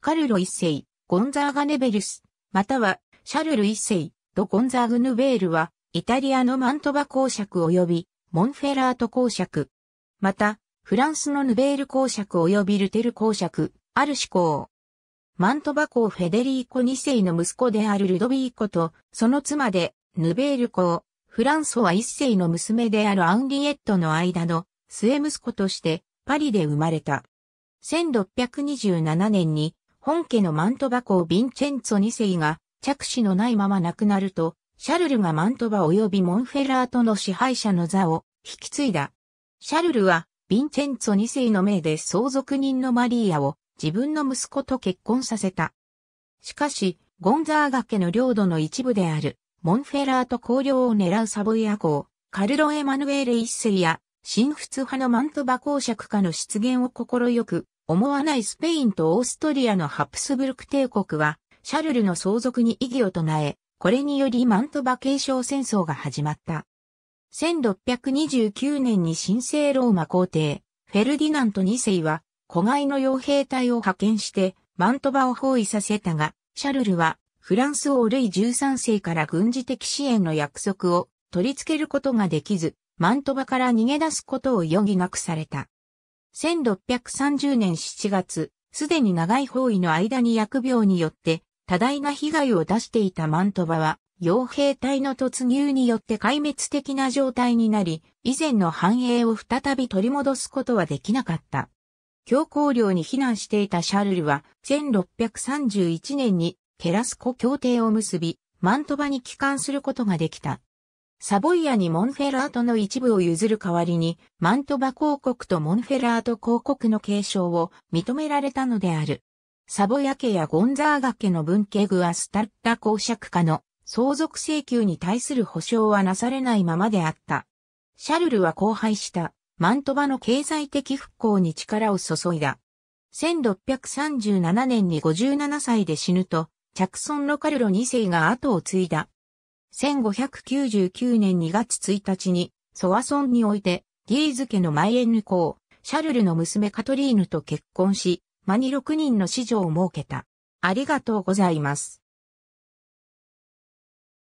カルロ一世、ゴンザーガネベルス、またはシャルル一世、ド・ゴンザーグヌベールは、イタリアのマントバ公爵及び、モンフェラート公爵。また、フランスのヌベール公爵及びルテル公爵、アルシ公。マントバ公フェデリーコ二世の息子であるルドビーコと、その妻で、ヌベール公、フランソワ一世の娘であるアンリエットの間の末息子として、パリで生まれた。1627年に本家のマントバ公ヴィンチェンツォ2世が着手のないまま亡くなると、シャルルがマントバ及びモンフェラートの支配者の座を引き継いだ。シャルルは、ヴィンチェンツォ2世の命で相続人のマリーアを自分の息子と結婚させた。しかし、ゴンザーガ家の領土の一部である、モンフェラート公領を狙うサボイア公、カルロ・エマヌエーレ一世や、新仏派のマントバ公爵家の出現をよく思わないスペインとオーストリアのハプスブルク帝国は、シャルルの相続に異議を唱え、これによりマントバ継承戦争が始まった。1629年に神聖ローマ皇帝、フェルディナント2世は、子飼いの傭兵隊を派遣して、マントバを包囲させたが、シャルルは、フランス王ルイ13世から軍事的支援の約束を取り付けることができず、マントバから逃げ出すことを余儀なくされた。1630年7月、すでに長い包囲の間に薬病によって多大な被害を出していたマントバは、傭兵隊の突入によって壊滅的な状態になり、以前の繁栄を再び取り戻すことはできなかった。強行領に避難していたシャルルは、1631年にケラスコ協定を結び、マントバに帰還することができた。サボイアにモンフェラートの一部を譲る代わりに、マントバ公国とモンフェラート公国の継承を認められたのである。サボヤ家やゴンザーガ家の文系具はスタッタ公爵家の相続請求に対する保障はなされないままであった。シャルルは荒廃した、マントバの経済的復興に力を注いだ。1637年に57歳で死ぬと、着村のカルロ2世が後を継いだ。1599年2月1日に、ソワソンにおいて、ギーズ家のマイエンヌ公、シャルルの娘カトリーヌと結婚し、間に6人の子女を設けた。ありがとうございます。